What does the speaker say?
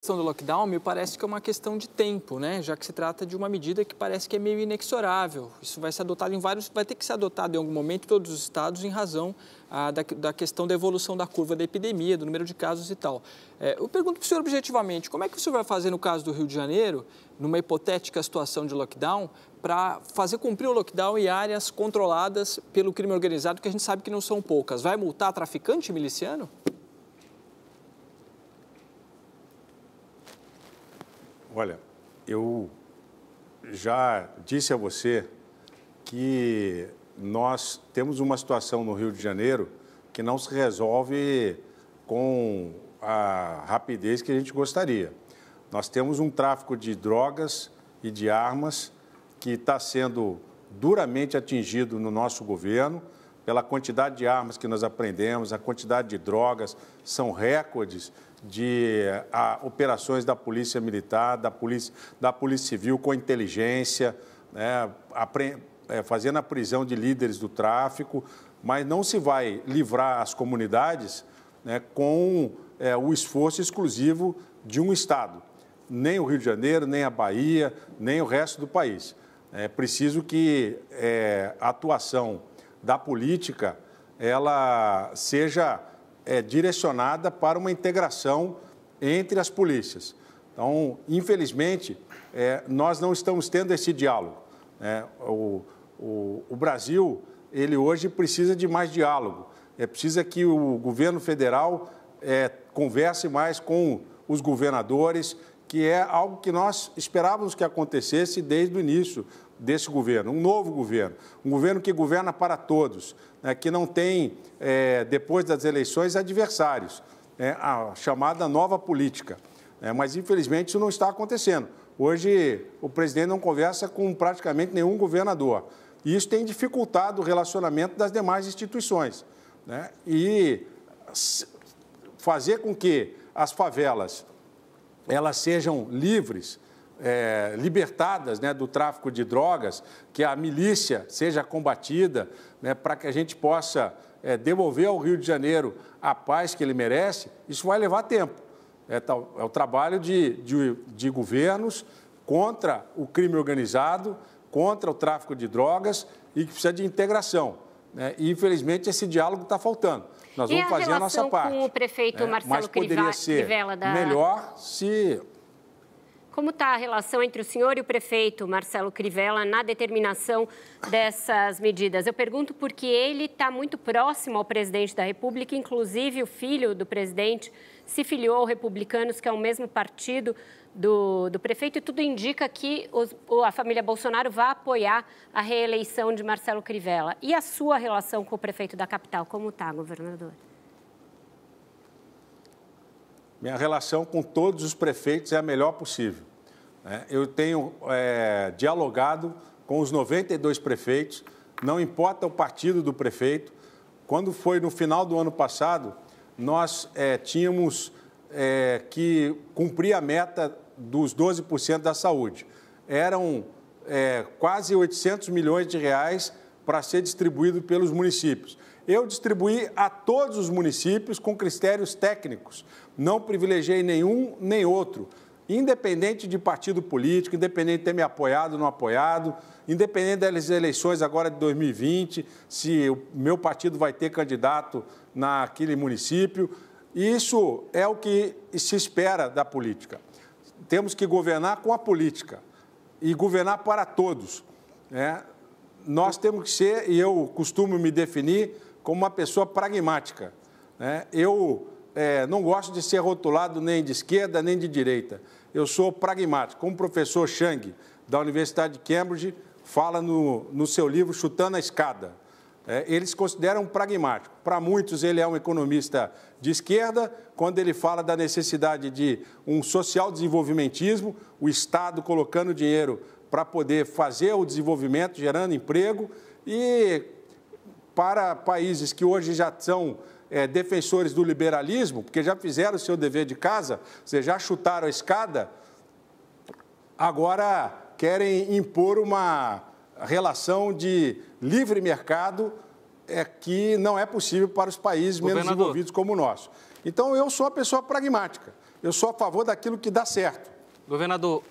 questão do lockdown me parece que é uma questão de tempo, né? Já que se trata de uma medida que parece que é meio inexorável. Isso vai ser adotado em vários, vai ter que ser adotado em algum momento em todos os estados em razão ah, da, da, questão da evolução da curva da epidemia, do número de casos e tal. É, eu pergunto para o senhor objetivamente, como é que o senhor vai fazer no caso do Rio de Janeiro, numa hipotética situação de lockdown, para fazer cumprir o lockdown em áreas controladas pelo crime organizado, que a gente sabe que não são poucas? Vai multar traficante miliciano? Olha, eu já disse a você que nós temos uma situação no Rio de Janeiro que não se resolve com a rapidez que a gente gostaria. Nós temos um tráfico de drogas e de armas que está sendo duramente atingido no nosso governo pela quantidade de armas que nós apreendemos, a quantidade de drogas, são recordes de a, ah, operações da Polícia Militar, da Polícia, da polícia Civil com inteligência, né, apre, é, fazendo a prisão de líderes do tráfico, mas não se vai livrar as comunidades né, com é, o esforço exclusivo de um Estado. Nem o Rio de Janeiro, nem a Bahia, nem o resto do país. É preciso que é, a atuação da política, ela seja é, direcionada para uma integração entre as polícias. Então, infelizmente, é, nós não estamos tendo esse diálogo. Né? O, o, o, Brasil, ele hoje precisa de mais diálogo. É precisa que o governo federal é, converse mais com os governadores, que é algo que nós esperávamos que acontecesse desde o início desse governo, um novo governo, um governo que governa para todos, né, que não tem, é, depois das eleições, adversários, né, a chamada nova política. É, mas, infelizmente, isso não está acontecendo. Hoje, o presidente não conversa com praticamente nenhum governador. E isso tem dificultado o relacionamento das demais instituições. Né? E fazer com que as favelas elas sejam livres, é, libertadas né, do tráfico de drogas, que a milícia seja combatida, né, para que a gente possa é, devolver ao Rio de Janeiro a paz que ele merece, isso vai levar tempo. É, é o trabalho de, de, de governos contra o crime organizado, contra o tráfico de drogas e que precisa de integração. Né? E, infelizmente, esse diálogo está faltando nós vamos fazer a nossa parte. com o prefeito né? Marcelo Mas poderia Crivella ser da... melhor se como está a relação entre o senhor e o prefeito Marcelo Crivella na determinação dessas medidas? Eu pergunto porque ele está muito próximo ao presidente da República, inclusive o filho do presidente se filiou ao Republicanos, que é o mesmo partido do, do prefeito, e tudo indica que os, a família Bolsonaro vai apoiar a reeleição de Marcelo Crivella. E a sua relação com o prefeito da capital, como está, governador? Minha relação com todos os prefeitos é a melhor possível. Né? Eu tenho é, dialogado com os 92 prefeitos, não importa o partido do prefeito. Quando foi no final do ano passado, nós é, tínhamos é, que cumprir a meta dos 12% da saúde. Eram quase 800 milhões de reais para ser distribuído pelos municípios. Eu distribuí a todos os municípios com critérios técnicos, não privilegiei nenhum nem outro. Independente de partido político, independente de ter me apoiado ou não apoiado, independente das eleições agora de 2020, se o meu partido vai ter candidato naquele município, isso é o que se espera da política. Temos que governar com a política e governar para todos. Né? nós temos que ser, e eu costumo me definir como uma pessoa pragmática. Né? Eu é, não gosto de ser rotulado nem de esquerda nem de direita. Eu sou pragmático. Como o professor Chang, da Universidade de Cambridge, fala no, no seu livro Chutando a Escada. É, eles consideram pragmático. Para muitos, ele é um economista de esquerda, quando ele fala da necessidade de um social desenvolvimentismo, o Estado colocando dinheiro para poder fazer o desenvolvimento, gerando emprego e para países que hoje já são é, defensores do liberalismo, porque já fizeram o seu dever de casa, vocês já chutaram a escada, agora querem impor uma relação de livre mercado é, que não é possível para os países menos desenvolvidos como o nosso. Então, eu sou uma pessoa pragmática, eu sou a favor daquilo que dá certo. Governador,